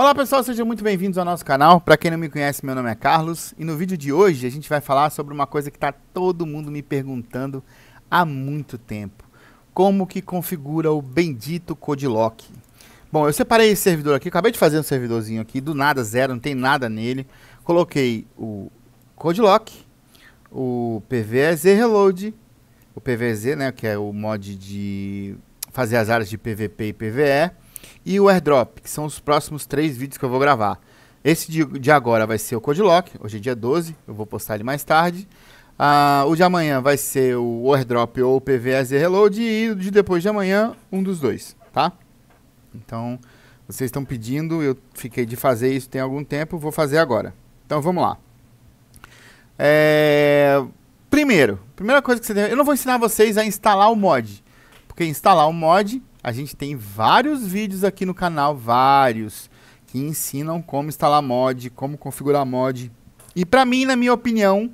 Olá pessoal, sejam muito bem-vindos ao nosso canal. Para quem não me conhece, meu nome é Carlos e no vídeo de hoje a gente vai falar sobre uma coisa que está todo mundo me perguntando há muito tempo: como que configura o bendito Codilock? Bom, eu separei esse servidor aqui, acabei de fazer um servidorzinho aqui, do nada zero, não tem nada nele. Coloquei o Codilock, o PVZ Reload, o PVZ, né, que é o mod de fazer as áreas de PVP e PVE e o airdrop, que são os próximos três vídeos que eu vou gravar. Esse de, de agora vai ser o Code Lock, hoje é dia 12, eu vou postar ele mais tarde. Ah, o de amanhã vai ser o airdrop ou o PVZ Reload e o de depois de amanhã, um dos dois, tá? Então, vocês estão pedindo, eu fiquei de fazer isso tem algum tempo, vou fazer agora. Então, vamos lá. É... Primeiro, primeira coisa que você tem, eu não vou ensinar vocês a instalar o mod, porque instalar o mod a gente tem vários vídeos aqui no canal, vários, que ensinam como instalar mod, como configurar mod. E para mim, na minha opinião,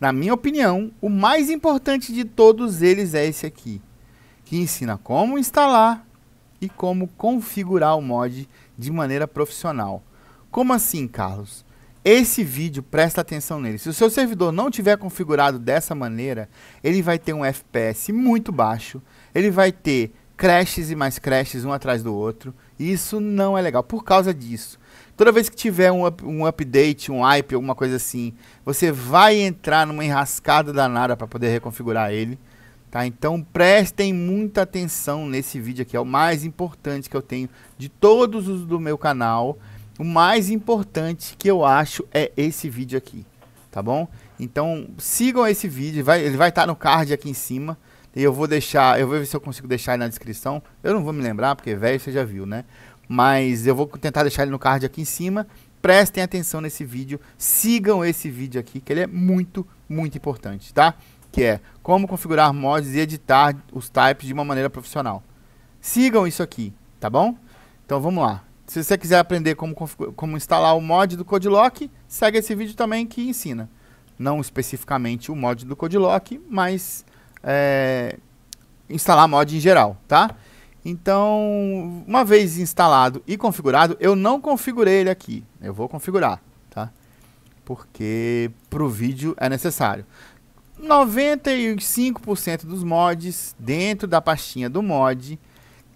na minha opinião, o mais importante de todos eles é esse aqui, que ensina como instalar e como configurar o mod de maneira profissional. Como assim, Carlos? Esse vídeo, presta atenção nele. Se o seu servidor não tiver configurado dessa maneira, ele vai ter um FPS muito baixo, ele vai ter crashes e mais crashes um atrás do outro. E isso não é legal por causa disso. Toda vez que tiver um, up, um update, um hype, alguma coisa assim, você vai entrar numa enrascada danada para poder reconfigurar ele. Tá? Então prestem muita atenção nesse vídeo aqui, é o mais importante que eu tenho de todos os do meu canal. O mais importante que eu acho é esse vídeo aqui, tá bom? Então sigam esse vídeo, vai, ele vai estar tá no card aqui em cima. E eu vou deixar, eu vou ver se eu consigo deixar ele na descrição. Eu não vou me lembrar, porque velho você já viu, né? Mas eu vou tentar deixar ele no card aqui em cima. Prestem atenção nesse vídeo, sigam esse vídeo aqui, que ele é muito, muito importante, tá? Que é como configurar mods e editar os types de uma maneira profissional. Sigam isso aqui, tá bom? Então vamos lá. Se você quiser aprender como, como instalar o mod do CodeLock, segue esse vídeo também que ensina. Não especificamente o mod do CodeLock, mas é, instalar mod em geral, tá? Então, uma vez instalado e configurado, eu não configurei ele aqui. Eu vou configurar, tá? Porque para o vídeo é necessário. 95% dos mods dentro da pastinha do mod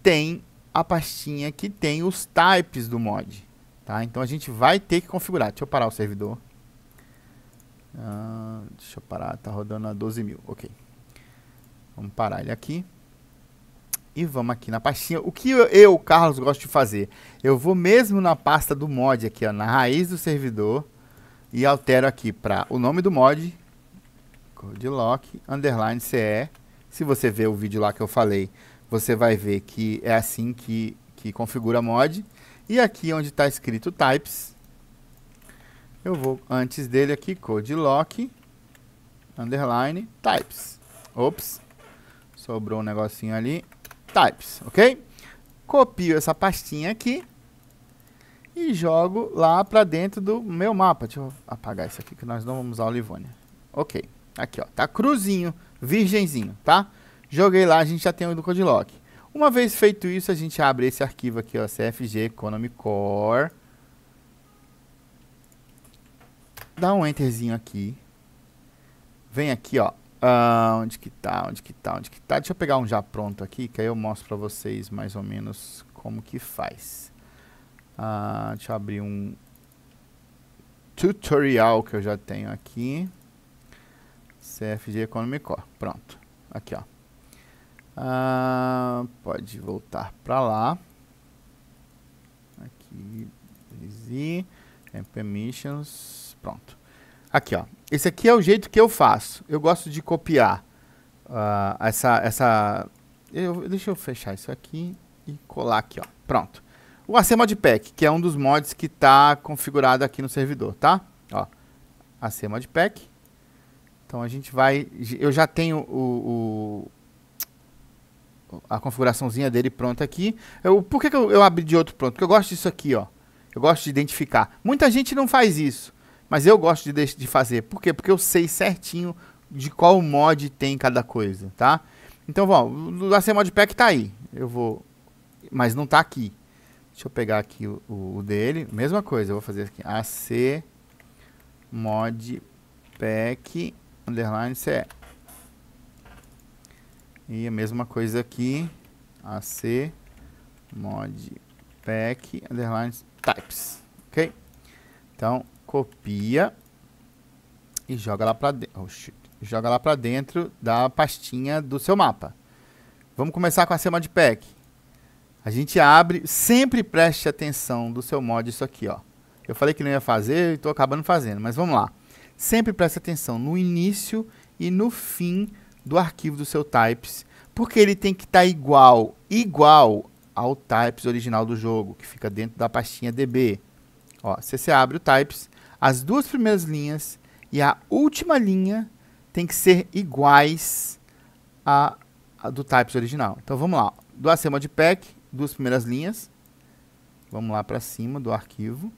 tem a pastinha que tem os types do mod, tá? Então a gente vai ter que configurar. Deixa eu parar o servidor. Ah, deixa eu parar, tá rodando a 12 mil, ok. Vamos parar ele aqui. E vamos aqui na pastinha. O que eu, eu, Carlos, gosto de fazer? Eu vou mesmo na pasta do mod aqui, ó, na raiz do servidor. E altero aqui para o nome do mod. Codelock, underline CE. Se você ver o vídeo lá que eu falei, você vai ver que é assim que, que configura mod. E aqui onde está escrito types, eu vou antes dele aqui, codelock, underline, types. Ops, Sobrou um negocinho ali. Types, ok? Copio essa pastinha aqui e jogo lá para dentro do meu mapa. Deixa eu apagar isso aqui que nós não vamos usar o Livônia. Ok, aqui ó, tá cruzinho, virgenzinho, tá? Joguei lá, a gente já tem o do Code Lock. Uma vez feito isso, a gente abre esse arquivo aqui, ó, CFG Economy Core. Dá um enterzinho aqui. Vem aqui, ó, ah, onde que tá? Onde que tá? Onde que tá? Deixa eu pegar um já pronto aqui, que aí eu mostro para vocês mais ou menos como que faz. Ah, deixa eu abrir um tutorial que eu já tenho aqui. CFG Economy Core. Pronto. Aqui, ó. Ah, pode voltar para lá. Aqui, easy, permissions, pronto. Aqui, ó. Esse aqui é o jeito que eu faço. Eu gosto de copiar uh, essa... essa eu, deixa eu fechar isso aqui e colar aqui, ó. Pronto. O ACModPack, que é um dos mods que está configurado aqui no servidor, tá? Ó, ACModPack. Então a gente vai... Eu já tenho o, o a configuraçãozinha dele pronta aqui. Eu, por que, que eu, eu abri de outro pronto? Porque eu gosto disso aqui, ó. Eu gosto de identificar. Muita gente não faz isso. Mas eu gosto de, de fazer. Por quê? Porque eu sei certinho de qual mod tem cada coisa, tá? Então, vamos, o AC Mod Pack tá aí. Eu vou... Mas não tá aqui. Deixa eu pegar aqui o, o dele. Mesma coisa, eu vou fazer aqui. AC Mod Pack underline CE. E a mesma coisa aqui. AC Mod Pack underline Types. Ok? Então, copia e joga lá para dentro, oh, joga lá para dentro da pastinha do seu mapa. Vamos começar com a Semad Pack. A gente abre, sempre preste atenção do seu mod isso aqui, ó. Eu falei que não ia fazer e estou acabando fazendo, mas vamos lá. Sempre preste atenção no início e no fim do arquivo do seu types, porque ele tem que estar tá igual, igual ao types original do jogo, que fica dentro da pastinha DB. Ó, se você abre o types, as duas primeiras linhas e a última linha tem que ser iguais a, a do types original. Então vamos lá, do acima de pack, duas primeiras linhas. Vamos lá para cima do arquivo,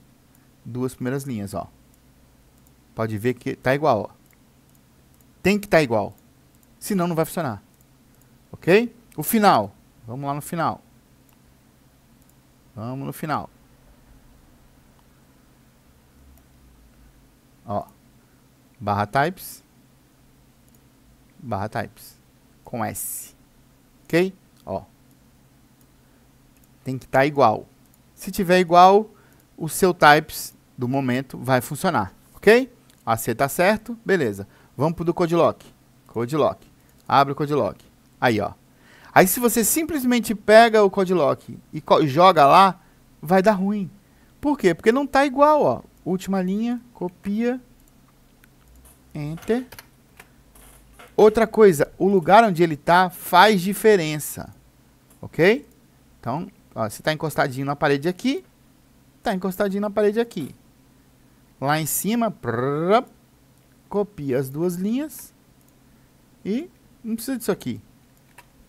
duas primeiras linhas, ó. Pode ver que tá igual, ó. Tem que estar tá igual. Senão não vai funcionar. OK? O final. Vamos lá no final. Vamos no final. Ó. Barra types. Barra types. Com S. Ok? Ó. Tem que estar tá igual. Se tiver igual, o seu types do momento vai funcionar. Ok? C tá certo. Beleza. Vamos pro do code lock. Code lock. Abre o code lock. Aí, ó. Aí se você simplesmente pega o code lock e joga lá, vai dar ruim. Por quê? Porque não tá igual, ó última linha, copia, enter. Outra coisa, o lugar onde ele está faz diferença, ok? Então, ó, você está encostadinho na parede aqui, está encostadinho na parede aqui. Lá em cima, prrr, copia as duas linhas e não precisa disso aqui.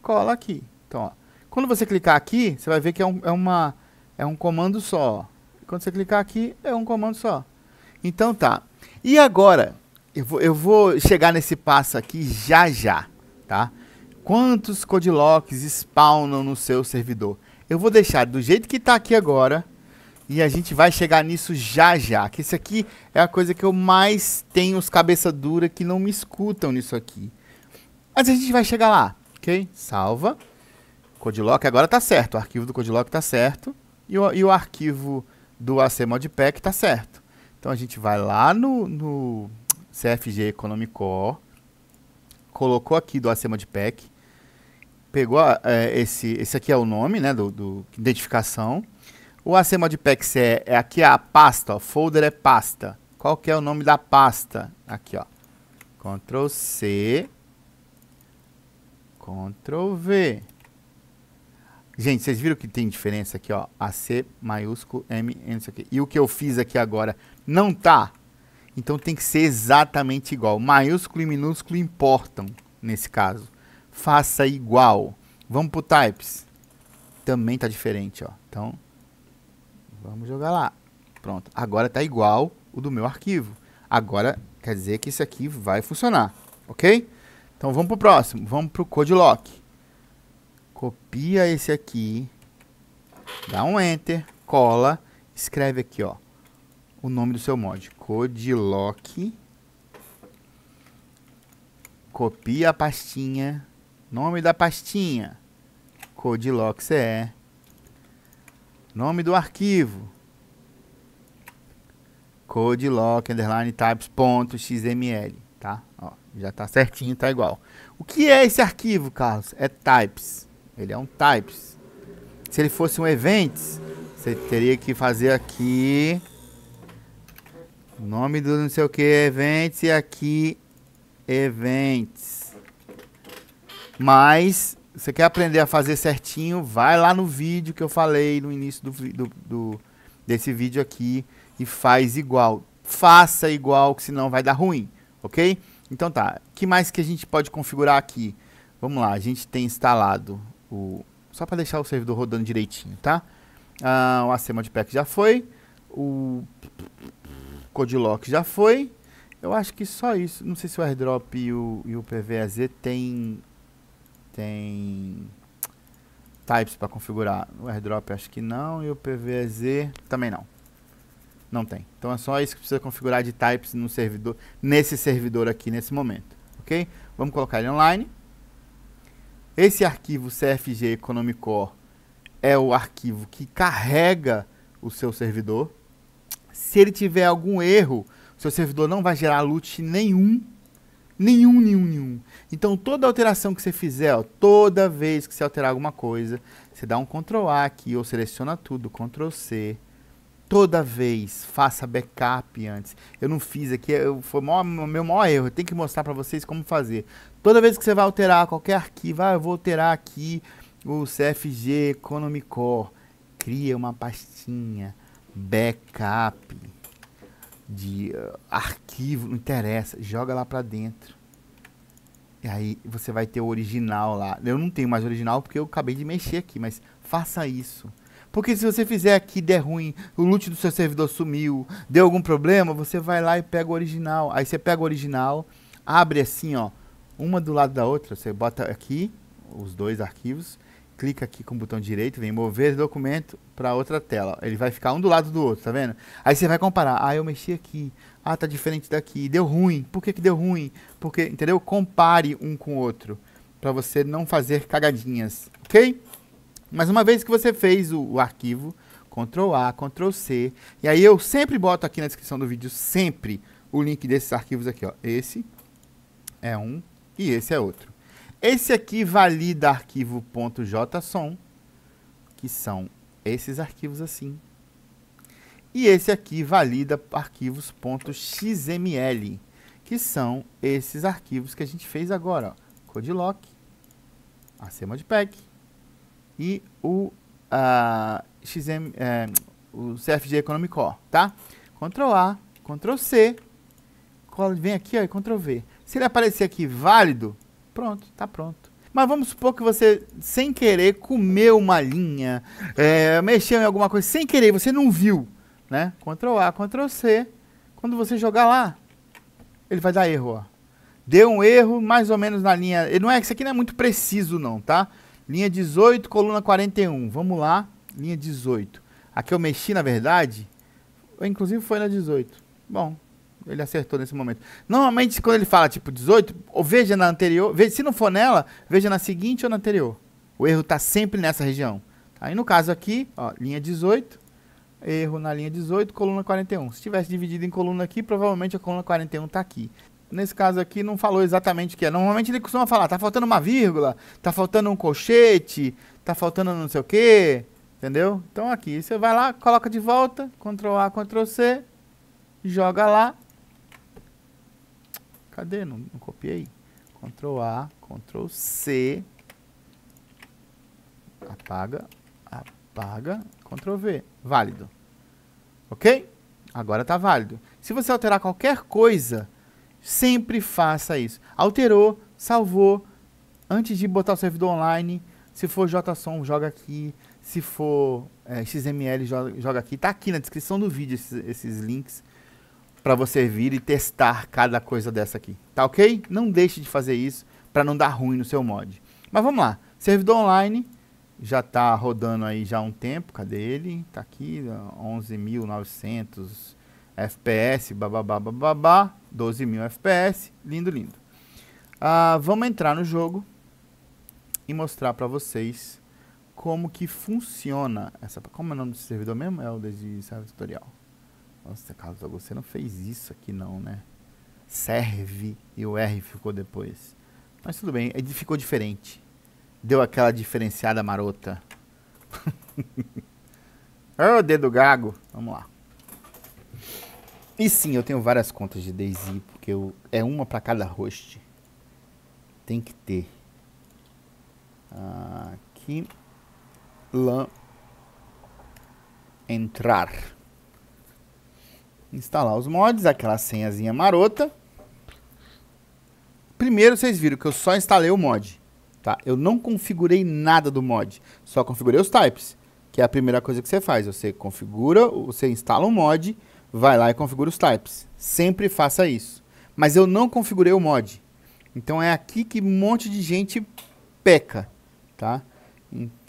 Cola aqui. Então, ó, quando você clicar aqui, você vai ver que é, um, é uma, é um comando só, ó. Quando você clicar aqui, é um comando só. Então tá. E agora, eu vou, eu vou chegar nesse passo aqui já já, tá? Quantos code spawnam no seu servidor? Eu vou deixar do jeito que está aqui agora e a gente vai chegar nisso já já. Que isso aqui é a coisa que eu mais tenho os cabeça dura que não me escutam nisso aqui. Mas a gente vai chegar lá, ok? Salva. Code agora está certo, o arquivo do code tá está certo e o, e o arquivo do AC Modpack tá certo. Então a gente vai lá no, no CFG Economico colocou aqui do AC Modpack, pegou ah, é, esse, esse aqui é o nome, né, do, do identificação. O AC Modpack é, é aqui a pasta, ó, folder é pasta. Qual que é o nome da pasta? Aqui, ó. Ctrl C, Ctrl V. Gente, vocês viram que tem diferença aqui, ó. AC maiúsculo M, não aqui. E o que eu fiz aqui agora não tá. Então tem que ser exatamente igual. Maiúsculo e minúsculo importam nesse caso. Faça igual. Vamos pro types. Também tá diferente, ó. Então vamos jogar lá. Pronto. Agora tá igual o do meu arquivo. Agora quer dizer que isso aqui vai funcionar, OK? Então vamos pro próximo. Vamos pro code lock. Copia esse aqui. Dá um Enter. Cola. Escreve aqui, ó. O nome do seu mod. Codilock. Copia a pastinha. Nome da pastinha. Codilock CE. É. Nome do arquivo. codilock underline types.xml, tá? Ó, já tá certinho, tá igual. O que é esse arquivo, Carlos? É types. Ele é um types. Se ele fosse um events, você teria que fazer aqui nome do não sei o que events e aqui events. Mas você quer aprender a fazer certinho, vai lá no vídeo que eu falei no início do, do, do desse vídeo aqui e faz igual. Faça igual, que senão vai dar ruim, ok? Então tá, que mais que a gente pode configurar aqui? Vamos lá, a gente tem instalado o só para deixar o servidor rodando direitinho, tá? Ah, o acema de pack já foi, o codilock já foi. Eu acho que só isso. Não sei se o airdrop e o, e o PVZ tem tem types para configurar. O airdrop acho que não e o PVZ também não. Não tem. Então é só isso que precisa configurar de types no servidor, nesse servidor aqui nesse momento, OK? Vamos colocar ele online. Esse arquivo CFG Economicore é o arquivo que carrega o seu servidor. Se ele tiver algum erro, o seu servidor não vai gerar loot nenhum. Nenhum, nenhum, nenhum. Então toda alteração que você fizer, ó, toda vez que você alterar alguma coisa, você dá um Ctrl A aqui ou seleciona tudo, Ctrl C. Toda vez faça backup antes. Eu não fiz aqui, eu, foi o meu maior erro. Eu tenho que mostrar para vocês como fazer. Toda vez que você vai alterar qualquer arquivo, ah, eu vou alterar aqui o CFG Economy Core, cria uma pastinha backup de uh, arquivo, não interessa, joga lá para dentro. E aí você vai ter o original lá. Eu não tenho mais original porque eu acabei de mexer aqui, mas faça isso. Porque se você fizer aqui der ruim, o loot do seu servidor sumiu, deu algum problema, você vai lá e pega o original. Aí você pega o original, abre assim, ó, uma do lado da outra. Você bota aqui os dois arquivos, clica aqui com o botão direito, vem mover documento para outra tela. Ele vai ficar um do lado do outro, tá vendo? Aí você vai comparar. Ah, eu mexi aqui. Ah, tá diferente daqui. Deu ruim. Por que, que deu ruim? Porque, entendeu? Compare um com o outro para você não fazer cagadinhas, ok? Mas uma vez que você fez o, o arquivo, Ctrl A, Ctrl C. E aí eu sempre boto aqui na descrição do vídeo, sempre, o link desses arquivos aqui, ó. Esse é um, e esse é outro. Esse aqui valida arquivo .json, que são esses arquivos assim. E esse aqui valida arquivos .xml, que são esses arquivos que a gente fez agora, ó. Codilock, a pack e o, uh, XM, é, o CFG Economic Core, tá? Ctrl A, Ctrl C, vem aqui ó, e Ctrl V. Se ele aparecer aqui válido, pronto, tá pronto. Mas vamos supor que você, sem querer, comeu uma linha, é, mexeu em alguma coisa, sem querer, você não viu, né? Ctrl A, Ctrl C. Quando você jogar lá, ele vai dar erro, ó. Deu um erro mais ou menos na linha... Não é, isso aqui não é muito preciso não, tá? Linha 18, coluna 41. Vamos lá, linha 18. Aqui eu mexi, na verdade, inclusive foi na 18. Bom, ele acertou nesse momento. Normalmente, quando ele fala tipo 18, ou veja na anterior, veja, se não for nela, veja na seguinte ou na anterior. O erro está sempre nessa região. Aí no caso aqui, ó, linha 18, erro na linha 18, coluna 41. Se tivesse dividido em coluna aqui, provavelmente a coluna 41 está aqui. Nesse caso aqui, não falou exatamente o que é. Normalmente ele costuma falar, tá faltando uma vírgula, tá faltando um colchete, tá faltando não sei o que, entendeu? Então aqui, você vai lá, coloca de volta, Ctrl A, Ctrl C, joga lá, Cadê? Não, não copiei? Ctrl A, Ctrl C. Apaga, apaga, Ctrl V. Válido. Ok? Agora está válido. Se você alterar qualquer coisa, sempre faça isso. Alterou, salvou. Antes de botar o servidor online, se for JSON, joga aqui. Se for é, XML, joga, aqui. Está aqui na descrição do vídeo esses, esses links para você vir e testar cada coisa dessa aqui, tá ok? Não deixe de fazer isso para não dar ruim no seu mod. Mas vamos lá, servidor online já está rodando aí já há um tempo, cadê ele? Tá aqui, 11.900 FPS, bababá, bababá, 12.000 FPS, lindo, lindo. Ah, vamos entrar no jogo e mostrar para vocês como que funciona essa... Como é o nome do servidor mesmo? É o Desde Service Tutorial. Nossa, Carlos você não fez isso aqui não, né? Serve e o R ficou depois. Mas tudo bem, ele ficou diferente. Deu aquela diferenciada marota. Ô, oh, dedo gago. Vamos lá. E sim, eu tenho várias contas de Daisy, porque eu, é uma para cada host. Tem que ter. Aqui. Lã. Entrar instalar os mods, aquela senhazinha marota. Primeiro vocês viram que eu só instalei o mod, tá? Eu não configurei nada do mod, só configurei os types, que é a primeira coisa que você faz. Você configura, você instala um mod, vai lá e configura os types. Sempre faça isso. Mas eu não configurei o mod. Então é aqui que um monte de gente peca, tá?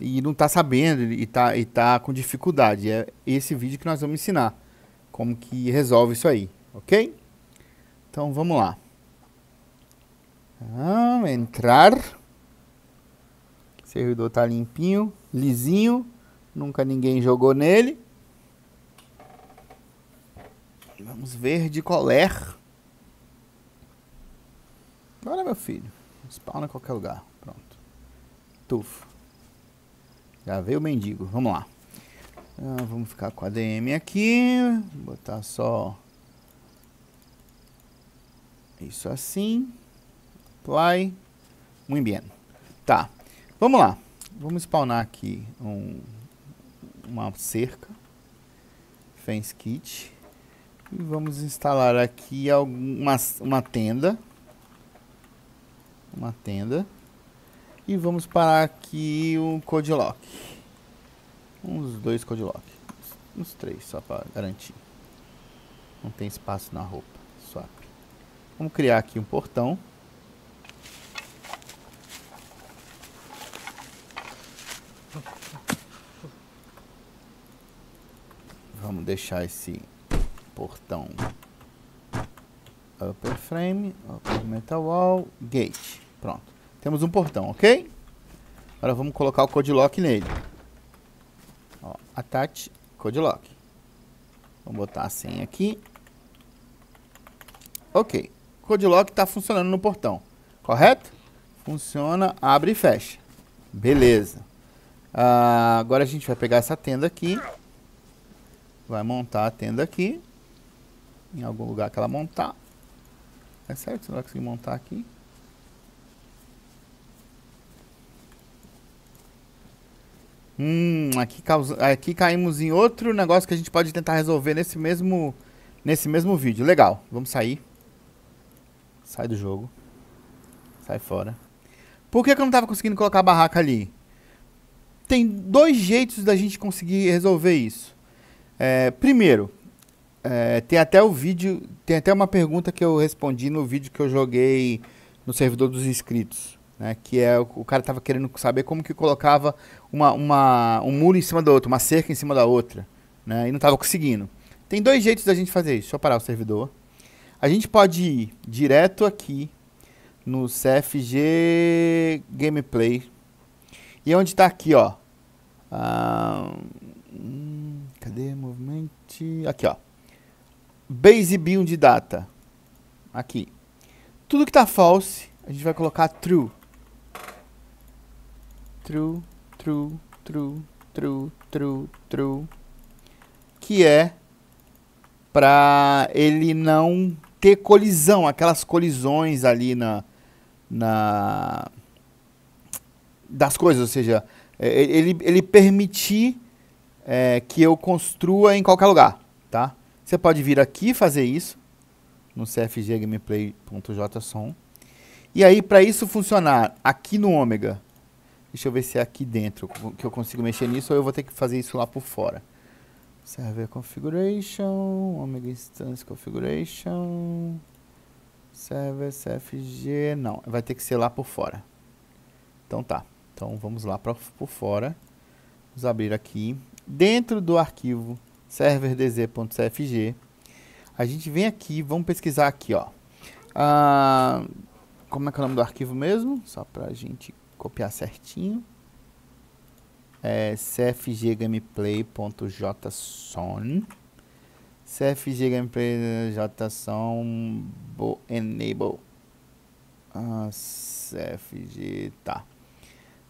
E não está sabendo e está e tá com dificuldade. É esse vídeo que nós vamos ensinar como que resolve isso aí, ok? Então vamos lá. Ah, entrar. O servidor tá limpinho, lisinho, nunca ninguém jogou nele. Vamos ver de colar. É. Agora, meu filho, Spawn em qualquer lugar. Pronto. Tufo. Já veio o mendigo. Vamos lá. Ah, vamos ficar com a DM aqui. botar só isso assim. Apply. Muito bem. Tá. Vamos lá. Vamos spawnar aqui um, uma cerca. Fence kit. E vamos instalar aqui uma, uma tenda. Uma tenda. E vamos parar aqui o um code lock uns dois code lock. Uns, três, só para garantir. Não tem espaço na roupa. Swap. Vamos criar aqui um portão. Vamos deixar esse portão upper frame, upper metal wall, gate. Pronto. Temos um portão, ok? Agora vamos colocar o code lock nele attach code lock. Vou botar a senha aqui. Ok. Code lock está funcionando no portão, correto? Funciona, abre e fecha. Beleza. Ah, agora a gente vai pegar essa tenda aqui. Vai montar a tenda aqui. Em algum lugar que ela montar. É certo? Você não vai montar aqui. Hum, aqui, causa, aqui caímos em outro negócio que a gente pode tentar resolver nesse mesmo, nesse mesmo vídeo. Legal, vamos sair. Sai do jogo. Sai fora. Por que, que eu não estava conseguindo colocar a barraca ali? Tem dois jeitos da gente conseguir resolver isso. É, primeiro, é, tem até o vídeo, tem até uma pergunta que eu respondi no vídeo que eu joguei no servidor dos inscritos. Né, que é o cara estava querendo saber como que colocava uma, uma, um muro em cima do outro, uma cerca em cima da outra, né, e não estava conseguindo. Tem dois jeitos da gente fazer isso. Deixa eu parar o servidor. A gente pode ir direto aqui no CFG Gameplay e é onde está aqui, ó. Ah, hum, cadê movimento? Aqui, ó. Base Build Data. Aqui. Tudo que está false, a gente vai colocar true true, true, true, true, true, true, que é para ele não ter colisão, aquelas colisões ali na na das coisas, ou seja, é, ele, ele permitir é, que eu construa em qualquer lugar, tá? Você pode vir aqui fazer isso no cfggameplay.json. E aí, para isso funcionar aqui no Ômega Deixa eu ver se é aqui dentro que eu consigo mexer nisso ou eu vou ter que fazer isso lá por fora. Server configuration, Omega Instance configuration, server CFG, não, vai ter que ser lá por fora. Então tá, então vamos lá pra, por fora, vamos abrir aqui, dentro do arquivo serverdz.cfg, a gente vem aqui, vamos pesquisar aqui, ó. Ah, como é que é o nome do arquivo mesmo? Só pra gente copiar certinho. É cfggameplay.json cfggameplay.json enable ah, cfg, tá.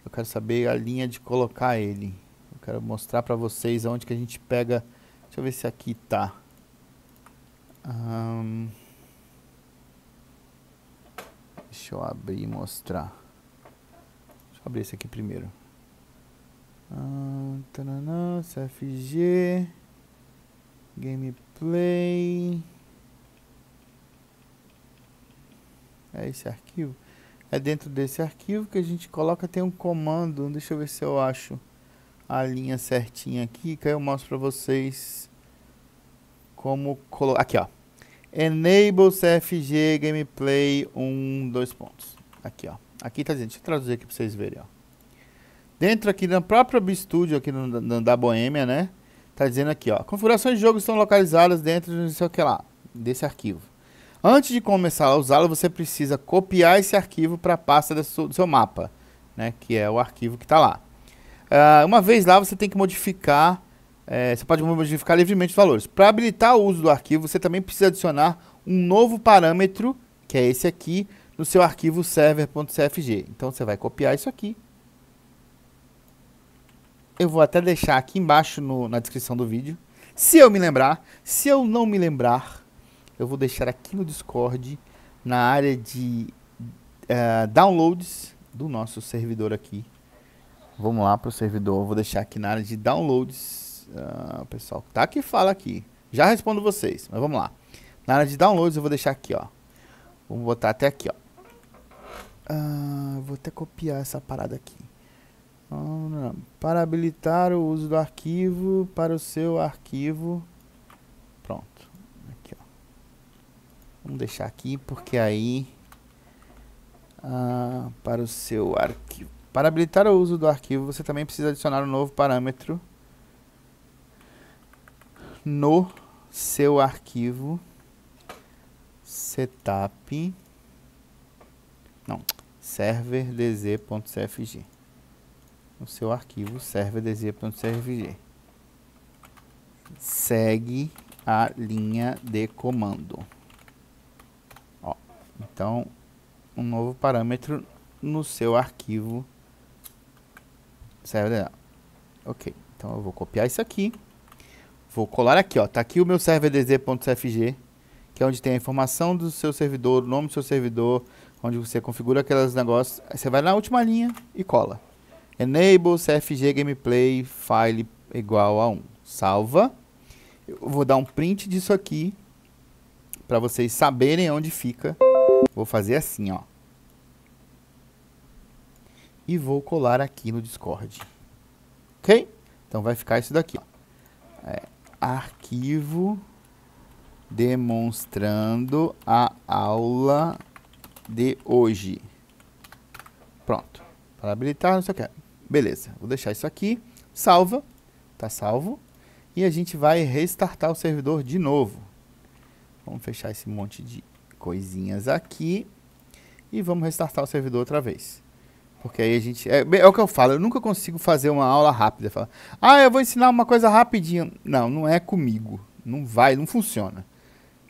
Eu quero saber a linha de colocar ele. Eu quero mostrar para vocês aonde que a gente pega. Deixa eu ver se aqui tá. Um, deixa eu abrir e mostrar abrir esse aqui primeiro. Ah, CFG, gameplay. É esse arquivo. É dentro desse arquivo que a gente coloca, tem um comando, deixa eu ver se eu acho a linha certinha aqui, que eu mostro para vocês como colocar. Aqui, ó. Enable CFG Gameplay 1, um, dois pontos. Aqui, ó. Aqui tá dizendo, deixa eu traduzir aqui para vocês verem, ó. Dentro aqui na própria BStudio, aqui no, no, da Boêmia, né? Tá dizendo aqui, ó. Configurações de jogo estão localizadas dentro de não sei o que lá, desse arquivo. Antes de começar a usá-lo, você precisa copiar esse arquivo para a pasta do seu, do seu mapa, né? Que é o arquivo que está lá. Uh, uma vez lá, você tem que modificar, é, você pode modificar livremente os valores. Para habilitar o uso do arquivo, você também precisa adicionar um novo parâmetro, que é esse aqui, no seu arquivo server.cfg. Então você vai copiar isso aqui. Eu vou até deixar aqui embaixo no, na descrição do vídeo. Se eu me lembrar, se eu não me lembrar, eu vou deixar aqui no Discord, na área de uh, downloads do nosso servidor aqui. Vamos lá para o servidor, eu vou deixar aqui na área de downloads. Uh, pessoal, tá que fala aqui. Já respondo vocês, mas vamos lá. Na área de downloads eu vou deixar aqui, ó. Vamos botar até aqui, ó. Ah, vou até copiar essa parada aqui. Para habilitar o uso do arquivo para o seu arquivo. Pronto. Aqui, ó. Vamos deixar aqui porque aí... Ah, para o seu arquivo. Para habilitar o uso do arquivo, você também precisa adicionar um novo parâmetro no seu arquivo setup. Não, serverdz.cfg no seu arquivo serverdz.cfg segue a linha de comando Ó, então um novo parâmetro no seu arquivo server ok então eu vou copiar isso aqui vou colar aqui ó tá aqui o meu serverdz.cfg que é onde tem a informação do seu servidor o nome do seu servidor onde você configura aqueles negócios, você vai na última linha e cola. Enable CFG Gameplay File igual a 1. Salva. Eu vou dar um print disso aqui para vocês saberem onde fica. Vou fazer assim, ó. E vou colar aqui no Discord. Ok? Então vai ficar isso daqui, ó. É, arquivo demonstrando a aula de hoje. Pronto. Para habilitar, não sei o que. Beleza. Vou deixar isso aqui. Salva. Tá salvo. E a gente vai restartar o servidor de novo. Vamos fechar esse monte de coisinhas aqui. E vamos restartar o servidor outra vez. Porque aí a gente. É, é, o que eu falo, eu nunca consigo fazer uma aula rápida. Falar, ah, eu vou ensinar uma coisa rapidinho. Não, não é comigo. Não vai, não funciona.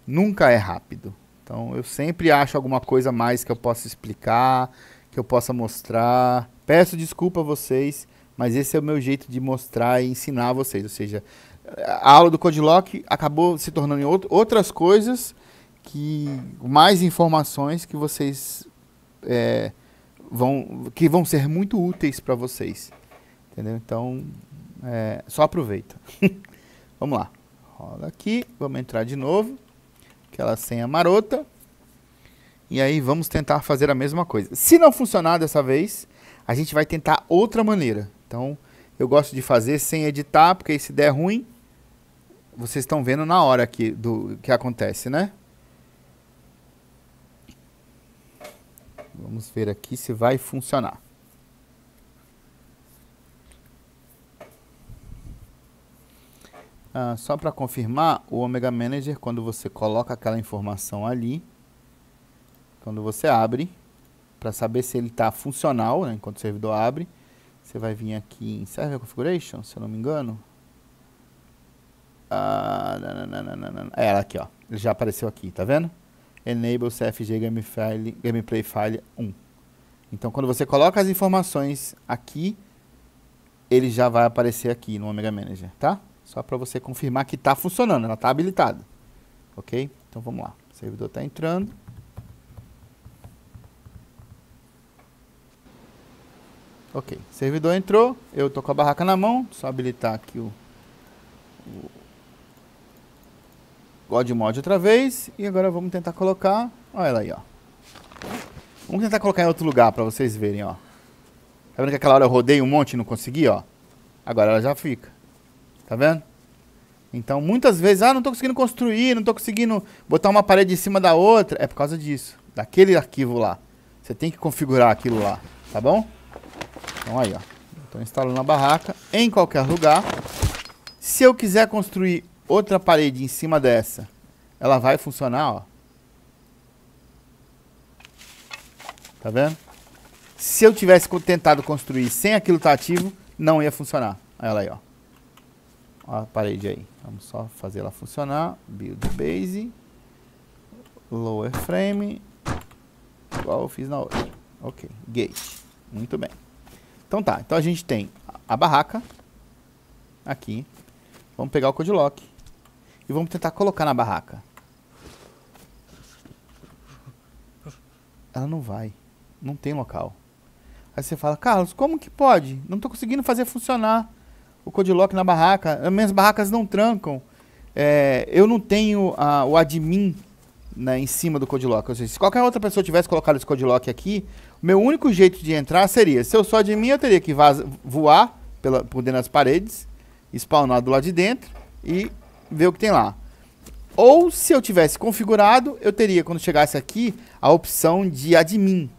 Nunca é rápido. Então eu sempre acho alguma coisa mais que eu possa explicar, que eu possa mostrar. Peço desculpa a vocês, mas esse é o meu jeito de mostrar e ensinar a vocês. Ou seja, a aula do Codilock acabou se tornando em outras coisas que mais informações que vocês é, vão que vão ser muito úteis para vocês, entendeu? Então é, só aproveita. vamos lá, rola aqui, vamos entrar de novo aquela senha marota. E aí vamos tentar fazer a mesma coisa. Se não funcionar dessa vez, a gente vai tentar outra maneira. Então, eu gosto de fazer sem editar, porque aí se der ruim, vocês estão vendo na hora aqui do que acontece, né? Vamos ver aqui se vai funcionar. Ah, só para confirmar, o Omega Manager, quando você coloca aquela informação ali, quando você abre, para saber se ele está funcional, né, enquanto o servidor abre, você vai vir aqui em Server Configuration, se eu não me engano. Ah, é, ela aqui, ó. Ele já apareceu aqui, tá vendo? Enable CFG Game File, Gameplay File 1. Então, quando você coloca as informações aqui, ele já vai aparecer aqui no Omega Manager, tá? só para você confirmar que está funcionando, ela está habilitada. Ok? Então vamos lá. O servidor está entrando. Ok, servidor entrou, eu estou com a barraca na mão, só habilitar aqui o, o Godmod outra vez e agora vamos tentar colocar, olha ela aí, ó. Vamos tentar colocar em outro lugar para vocês verem, ó. Tá vendo que aquela hora eu rodei um monte e não consegui, ó? Agora ela já fica. Tá vendo? Então, muitas vezes, ah, não estou conseguindo construir, não estou conseguindo botar uma parede em cima da outra. É por causa disso, daquele arquivo lá. Você tem que configurar aquilo lá, tá bom? Então aí, ó. Estou instalando a barraca em qualquer lugar. Se eu quiser construir outra parede em cima dessa, ela vai funcionar, ó. Tá vendo? Se eu tivesse tentado construir sem aquilo estar tá ativo, não ia funcionar. Olha ela aí, ó a parede aí. Vamos só fazer ela funcionar. Build base. Lower frame. Igual eu fiz na outra. Ok. Gate. Muito bem. Então tá. Então a gente tem a barraca. Aqui. Vamos pegar o code lock. E vamos tentar colocar na barraca. Ela não vai. Não tem local. Aí você fala, Carlos, como que pode? Não estou conseguindo fazer funcionar o Codilock na barraca. Minhas barracas não trancam. É, eu não tenho a, ah, o admin né, em cima do Codilock. Ou seja, se qualquer outra pessoa tivesse colocado esse Codilock aqui, meu único jeito de entrar seria, se eu sou admin, eu teria que voar pela, por dentro das paredes, spawnar do lado de dentro e ver o que tem lá. Ou se eu tivesse configurado, eu teria, quando chegasse aqui, a opção de admin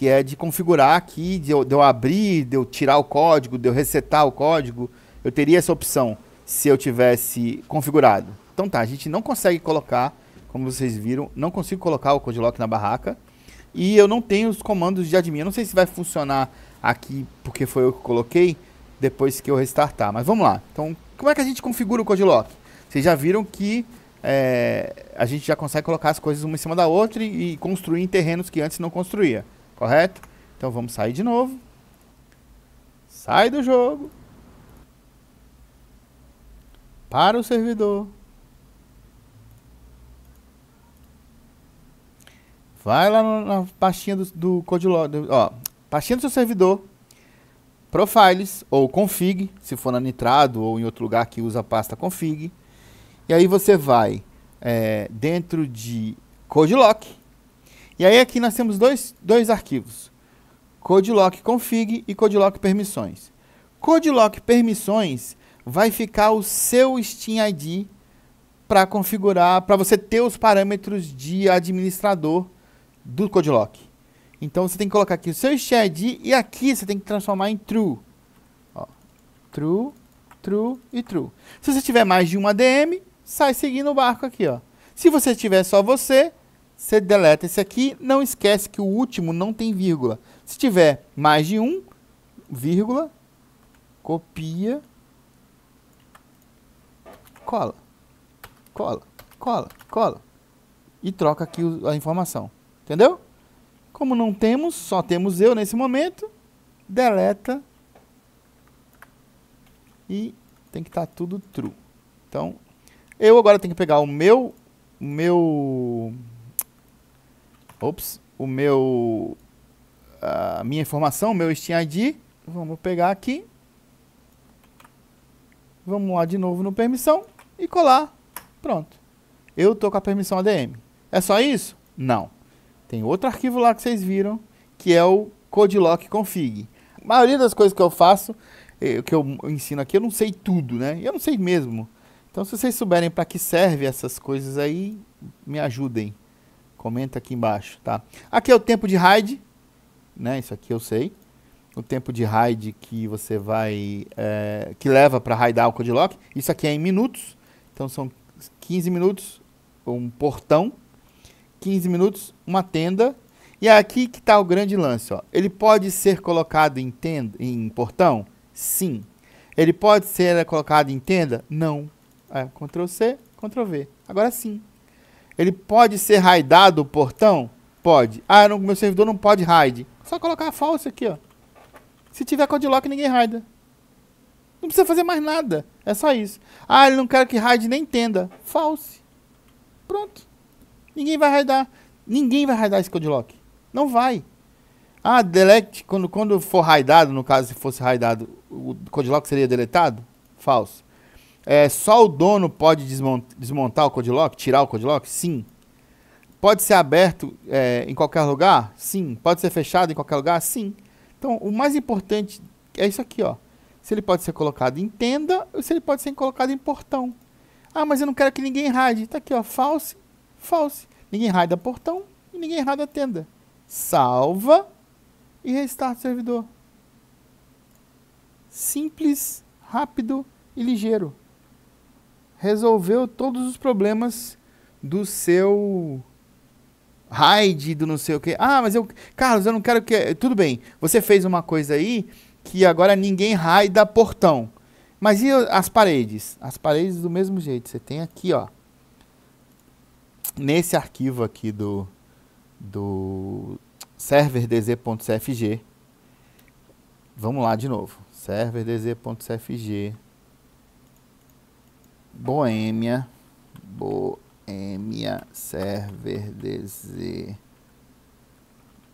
que é de configurar aqui, de eu, de eu abrir, de eu tirar o código, de eu resetar o código. Eu teria essa opção se eu tivesse configurado. Então tá, a gente não consegue colocar, como vocês viram, não consigo colocar o code lock na barraca. E eu não tenho os comandos de admin. Eu não sei se vai funcionar aqui porque foi eu que coloquei depois que eu restartar. Mas vamos lá. Então, como é que a gente configura o code lock? Vocês já viram que é, a gente já consegue colocar as coisas uma em cima da outra e, e construir em terrenos que antes não construía correto? Então vamos sair de novo. Sai do jogo. Para o servidor. Vai lá no, na pastinha do, do ó, pastinha do seu servidor, profiles ou config, se for na Nitrado ou em outro lugar que usa a pasta config. E aí você vai é, dentro de CodeLock. E aí aqui nós temos dois, dois arquivos, codelock config e codelock permissões. Codelock permissões vai ficar o seu Steam ID para configurar, para você ter os parâmetros de administrador do codelock. Então você tem que colocar aqui o seu Steam ID e aqui você tem que transformar em true. Ó, true, true e true. Se você tiver mais de uma DM, sai seguindo o barco aqui, ó. Se você tiver só você, você deleta esse aqui. Não esquece que o último não tem vírgula. Se tiver mais de um, vírgula, copia, cola, cola, cola, cola. E troca aqui a informação. Entendeu? Como não temos, só temos eu nesse momento, deleta e tem que estar tá tudo true. Então, eu agora tenho que pegar o meu, o meu Ops, o meu a minha informação, meu Steam ID. Vamos pegar aqui. Vamos lá de novo no permissão e colar. Pronto. Eu tô com a permissão ADM. É só isso? Não. Tem outro arquivo lá que vocês viram, que é o codelock config. A maioria das coisas que eu faço, que eu ensino aqui, eu não sei tudo, né? Eu não sei mesmo. Então, se vocês souberem para que serve essas coisas aí, me ajudem. Comenta aqui embaixo, tá? Aqui é o tempo de raid, né? Isso aqui eu sei. O tempo de raid que você vai... É, que leva para raidar o code lock. Isso aqui é em minutos. Então são 15 minutos, um portão. 15 minutos, uma tenda. E é aqui que está o grande lance, ó. Ele pode ser colocado em, tenda, em portão? Sim. Ele pode ser é, colocado em tenda? Não. É, Ctrl C, Ctrl V. Agora sim. Ele pode ser raidado o portão? Pode. Ah, não, meu servidor não pode raid. Só colocar falso aqui, ó. Se tiver code lock, ninguém raida. Não precisa fazer mais nada. É só isso. Ah, ele não quer que raid nem tenda. False. Pronto. Ninguém vai raidar. Ninguém vai raidar esse code lock. Não vai. Ah, delete, quando, quando for raidado, no caso, se fosse raidado, o code lock seria deletado? Falso. É, só o dono pode desmontar o code lock, tirar o code lock? Sim. Pode ser aberto é, em qualquer lugar? Sim. Pode ser fechado em qualquer lugar? Sim. Então, o mais importante é isso aqui, ó. Se ele pode ser colocado em tenda ou se ele pode ser colocado em portão. Ah, mas eu não quero que ninguém raide. Tá aqui, ó. False, false. Ninguém raida portão e ninguém a tenda. Salva e restart o servidor. Simples, rápido e ligeiro resolveu todos os problemas do seu raid, do não sei o que. Ah, mas eu, Carlos, eu não quero que. Tudo bem, você fez uma coisa aí que agora ninguém raida portão. Mas e as paredes? As paredes do mesmo jeito. Você tem aqui, ó. Nesse arquivo aqui do, do server Vamos lá de novo. serverdz.cfg. Boêmia, Boêmia server dz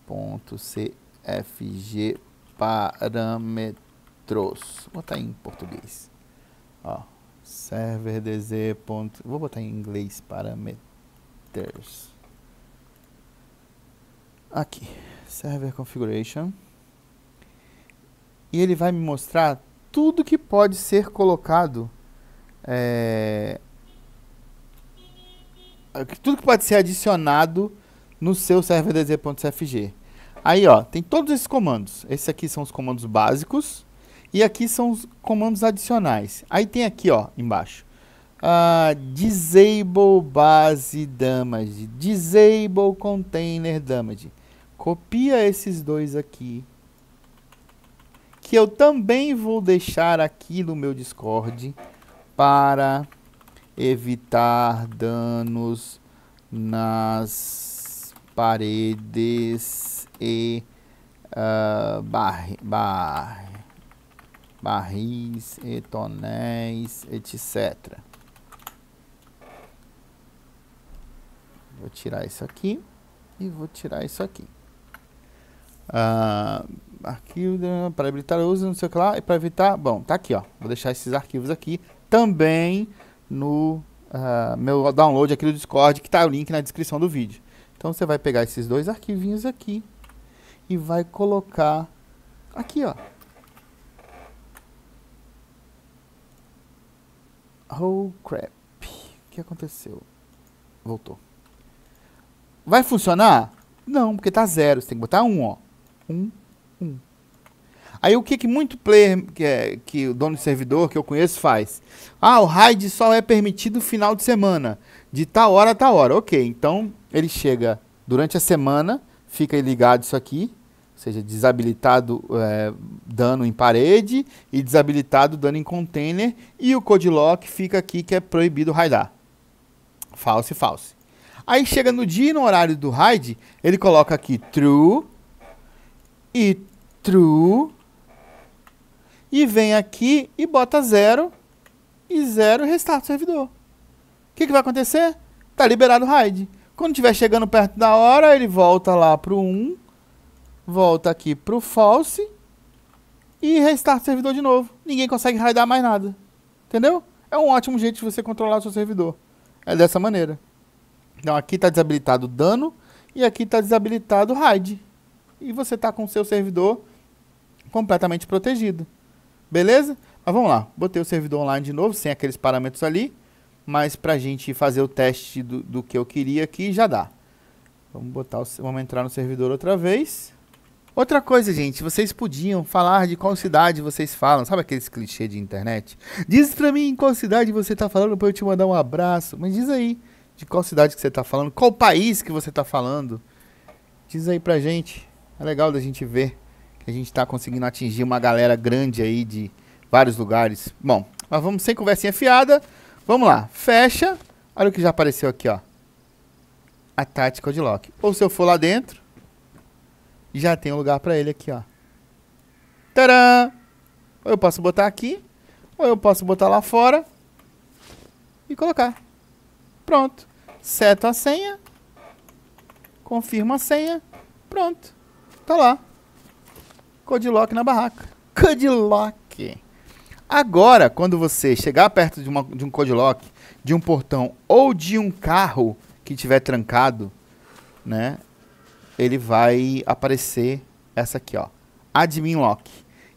ponto cfg parâmetros. Vou botar em português. Ó, server dz ponto, vou botar em inglês parameters. Aqui, server configuration. E ele vai me mostrar tudo que pode ser colocado é, é, tudo que pode ser adicionado no seu serverdz.cfg. Aí, ó, tem todos esses comandos. Esses aqui são os comandos básicos e aqui são os comandos adicionais. Aí tem aqui, ó, embaixo. Uh, disable base damage, disable container damage. Copia esses dois aqui, que eu também vou deixar aqui no meu Discord para evitar danos nas paredes e uh, ah, bar bar barris e tonéis, etc. Vou tirar isso aqui e vou tirar isso aqui. Uh, arquivo para habilitar uso, não sei o que lá, e para evitar, bom, tá aqui, ó. Vou deixar esses arquivos aqui também no uh, meu download aqui do Discord, que está o link na descrição do vídeo. Então você vai pegar esses dois arquivinhos aqui e vai colocar aqui, ó. Oh crap. O que aconteceu? Voltou. Vai funcionar? Não, porque tá zero. Você tem que botar um, ó. Um, um. Aí o que, que muito player, que, é, que o dono de servidor que eu conheço faz? Ah, o raid só é permitido final de semana, de tal hora a tal hora. Ok, então ele chega durante a semana, fica ligado isso aqui, ou seja, desabilitado é, dano em parede e desabilitado dano em container, e o code lock fica aqui que é proibido raidar. False, false. Aí chega no dia e no horário do raid, ele coloca aqui true e true e vem aqui e bota zero e zero restart o servidor. O que, que vai acontecer? Está liberado o RAID. Quando estiver chegando perto da hora, ele volta lá para o 1, volta aqui para o false e restart o servidor de novo. Ninguém consegue raidar mais nada. Entendeu? É um ótimo jeito de você controlar o seu servidor. É dessa maneira. Então aqui está desabilitado o dano e aqui está desabilitado o RAID. E você está com o seu servidor completamente protegido. Beleza? Mas vamos lá. Botei o servidor online de novo, sem aqueles parâmetros ali. Mas para a gente fazer o teste do, do, que eu queria aqui, já dá. Vamos, botar o, vamos entrar no servidor outra vez. Outra coisa, gente, vocês podiam falar de qual cidade vocês falam. Sabe aqueles clichês de internet? Diz pra mim em qual cidade você tá falando pra eu te mandar um abraço. Mas diz aí de qual cidade que você tá falando, qual país que você tá falando. Diz aí pra gente. É legal da gente ver. A gente está conseguindo atingir uma galera grande aí de vários lugares. Bom, mas vamos sem conversinha fiada. Vamos lá. Fecha. Olha o que já apareceu aqui, ó. A tática de lock. Ou se eu for lá dentro, já tem um lugar para ele aqui, ó. Tadã! Ou eu posso botar aqui, ou eu posso botar lá fora e colocar. Pronto. Seto a senha. Confirma a senha. Pronto. Tá lá. Codilock na barraca. Codilock. Agora, quando você chegar perto de, uma, de um Codilock, de um portão ou de um carro que tiver trancado, né? Ele vai aparecer essa aqui, ó. Admin Lock.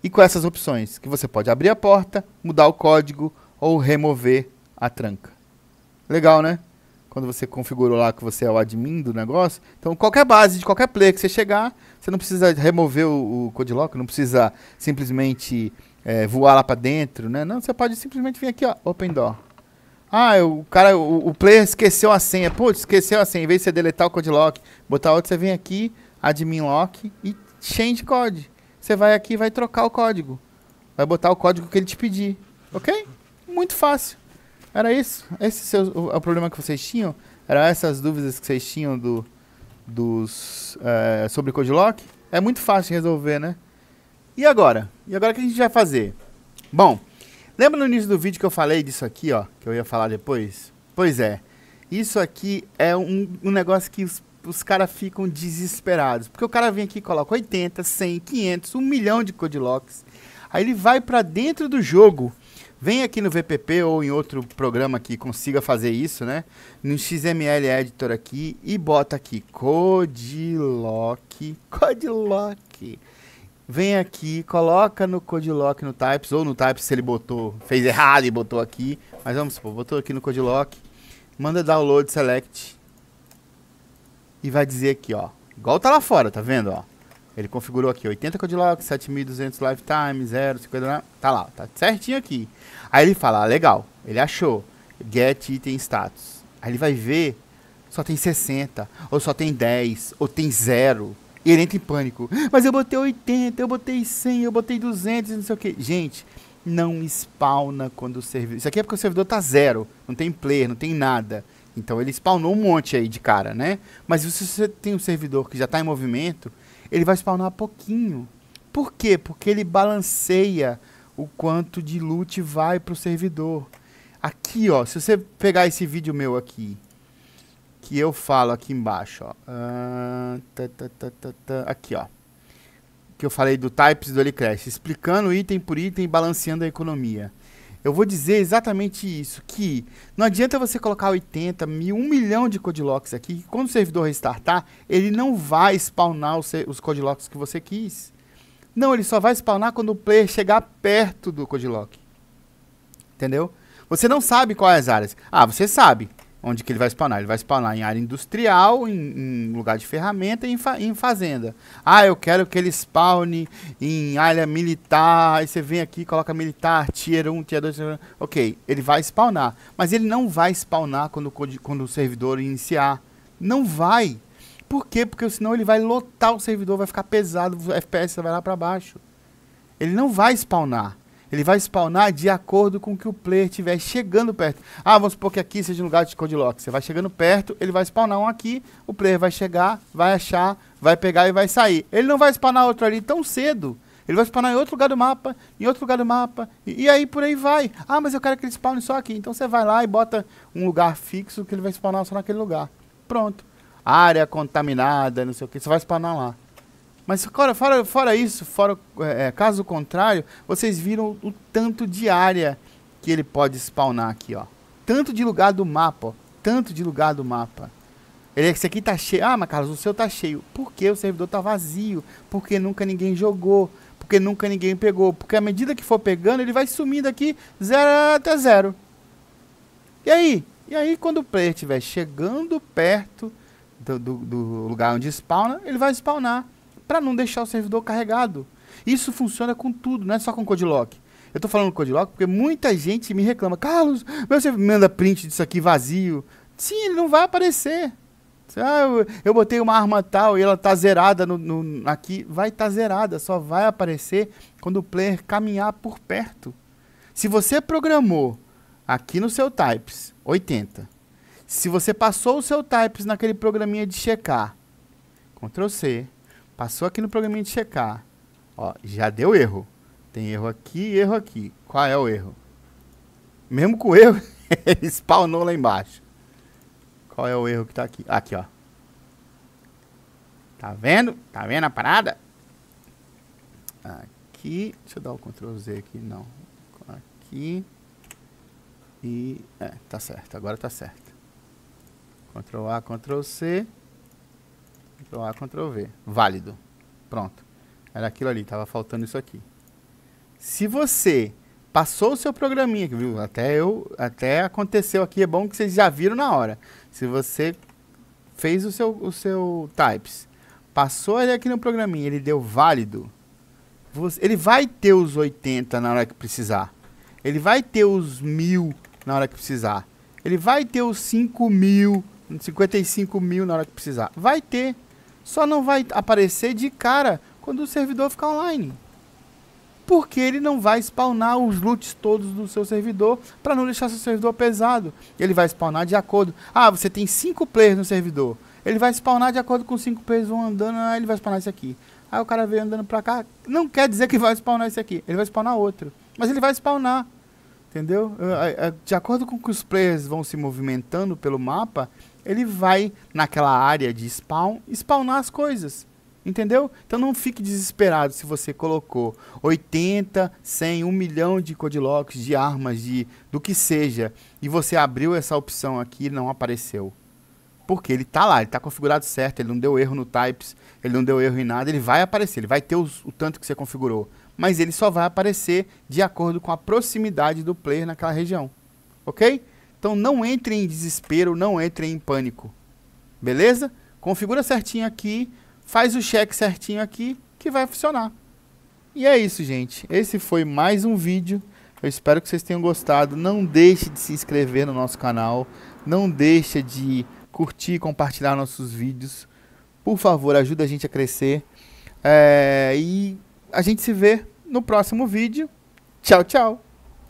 E com essas opções, que você pode abrir a porta, mudar o código ou remover a tranca. Legal, né? quando você configurou lá que você é o admin do negócio. Então, qualquer base de qualquer player que você chegar, você não precisa remover o, o code lock, não precisa simplesmente é, voar lá para dentro, né? Não, você pode simplesmente vir aqui, ó, open door. Ah, o cara, o, o player esqueceu a senha. Putz, esqueceu a senha. Em vez de você deletar o code lock, botar outro, você vem aqui, admin lock e change code. Você vai aqui e vai trocar o código. Vai botar o código que ele te pedir, ok? Muito fácil. Era isso. Esse seu, o, o, problema que vocês tinham? Era essas dúvidas que vocês tinham do, dos, é, sobre code lock? É muito fácil de resolver, né? E agora? E agora o que a gente vai fazer? Bom, lembra no início do vídeo que eu falei disso aqui, ó? Que eu ia falar depois? Pois é. Isso aqui é um, um negócio que os, os caras ficam desesperados. Porque o cara vem aqui e coloca 80, 100, 500, 1 milhão de code locks. Aí ele vai para dentro do jogo Vem aqui no VPP ou em outro programa que consiga fazer isso, né? No XML Editor aqui e bota aqui Codilock. Codilock. Vem aqui, coloca no Codilock no Types, ou no Types se ele botou, fez errado e botou aqui. Mas vamos supor, botou aqui no Codilock. Manda download select. E vai dizer aqui, ó. Igual tá lá fora, tá vendo, ó? Ele configurou aqui 80 code lock, 7200 lifetime, 0, 50, né? tá lá, tá certinho aqui. Aí ele fala, ah, legal, ele achou, get item status. Aí ele vai ver, só tem 60, ou só tem 10, ou tem 0. E ele entra em pânico. Mas eu botei 80, eu botei 100, eu botei 200, não sei o que. Gente, não spawna quando o servidor... Isso aqui é porque o servidor tá zero, não tem player, não tem nada. Então ele spawnou um monte aí de cara, né? Mas se você tem um servidor que já está em movimento, ele vai spawnar pouquinho. Por quê? Porque ele balanceia o quanto de loot vai para o servidor. Aqui, ó, se você pegar esse vídeo meu aqui, que eu falo aqui embaixo, ó. Uh, aqui, ó. Que eu falei do types do Elicrash, explicando item por item e balanceando a economia. Eu vou dizer exatamente isso, que não adianta você colocar 80 mil, 1 milhão de codilocks aqui, que quando o servidor restartar, ele não vai spawnar os, os codilocks que você quis. Não, ele só vai spawnar quando o player chegar perto do codilock. Entendeu? Você não sabe quais áreas. Ah, você sabe. Onde que ele vai spawnar? Ele vai spawnar em área industrial, em, em lugar de ferramenta e em, fa em, fazenda. Ah, eu quero que ele spawne em área militar. Aí você vem aqui, coloca militar, tier 1, tier 2, tier 1. Ok, ele vai spawnar. Mas ele não vai spawnar quando, quando o servidor iniciar. Não vai. Por quê? Porque senão ele vai lotar o servidor, vai ficar pesado, o FPS vai lá para baixo. Ele não vai spawnar. Ele vai spawnar de acordo com que o player estiver chegando perto. Ah, vamos supor que aqui seja um lugar de code lock. Você vai chegando perto, ele vai spawnar um aqui, o player vai chegar, vai achar, vai pegar e vai sair. Ele não vai spawnar outro ali tão cedo. Ele vai spawnar em outro lugar do mapa, em outro lugar do mapa, e, e aí por aí vai. Ah, mas eu quero que ele spawne só aqui. Então você vai lá e bota um lugar fixo que ele vai spawnar só naquele lugar. Pronto. Área contaminada, não sei o que, você vai spawnar lá. Mas fora, fora, fora isso, fora, é, é caso contrário, vocês viram o tanto de área que ele pode spawnar aqui, ó. Tanto de lugar do mapa, ó. Tanto de lugar do mapa. Ele, esse aqui tá cheio. Ah, mas Carlos, o seu tá cheio. Por que o servidor tá vazio? Porque nunca ninguém jogou. Porque nunca ninguém pegou. Porque à medida que for pegando, ele vai sumindo aqui zero até zero. E aí? E aí, quando o player estiver chegando perto do, do, do lugar onde spawna, ele vai spawnar para não deixar o servidor carregado. Isso funciona com tudo, não é só com code lock. Eu tô falando code lock porque muita gente me reclama, Carlos, meu servidor manda print disso aqui vazio. Sim, ele não vai aparecer. Ah, eu, eu botei uma arma tal e ela tá zerada no, no aqui. Vai estar tá zerada, só vai aparecer quando o player caminhar por perto. Se você programou aqui no seu types 80, se você passou o seu types naquele programinha de checar, Ctrl C, Passou aqui no programinha de checar. Ó, já deu erro. Tem erro aqui e erro aqui. Qual é o erro? Mesmo com o erro, ele spawnou lá embaixo. Qual é o erro que tá aqui? Aqui, ó. Tá vendo? Tá vendo a parada? Aqui. Deixa eu dar o Ctrl Z aqui. Não. Aqui. E... É, tá certo. Agora tá certo. Ctrl A, Ctrl C. Ctrl A, Ctrl V. Válido. Pronto. Era aquilo ali, estava faltando isso aqui. Se você passou o seu programinha, viu? Até, eu, até aconteceu aqui, é bom que vocês já viram na hora. Se você fez o seu, o seu types, passou ele aqui no programinha, ele deu válido, você, ele vai ter os 80 na hora que precisar. Ele vai ter os 1000 na hora que precisar. Ele vai ter os 5000, mil, 55 mil na hora que precisar. Vai ter só não vai aparecer de cara quando o servidor ficar online. Porque ele não vai spawnar os loots todos do seu servidor para não deixar seu servidor pesado. Ele vai spawnar de acordo. Ah, você tem 5 players no servidor. Ele vai spawnar de acordo com 5 players vão andando. Ah, ele vai spawnar esse aqui. Aí o cara veio andando pra cá. Não quer dizer que vai spawnar esse aqui. Ele vai spawnar outro. Mas ele vai spawnar. Entendeu? De acordo com que os players vão se movimentando pelo mapa, ele vai naquela área de spawn, spawnar as coisas. Entendeu? Então não fique desesperado se você colocou 80, 100, 1 milhão de codilocks, de armas, de do que seja, e você abriu essa opção aqui e não apareceu. Porque ele está lá, ele está configurado certo, ele não deu erro no types, ele não deu erro em nada, ele vai aparecer, ele vai ter os, o tanto que você configurou, mas ele só vai aparecer de acordo com a proximidade do player naquela região. OK? Então não entre em desespero, não entre em pânico. Beleza? Configura certinho aqui, faz o check certinho aqui que vai funcionar. E é isso, gente. Esse foi mais um vídeo. Eu espero que vocês tenham gostado. Não deixe de se inscrever no nosso canal. Não deixe de curtir e compartilhar nossos vídeos. Por favor, ajuda a gente a crescer. É... e a gente se vê no próximo vídeo. Tchau, tchau!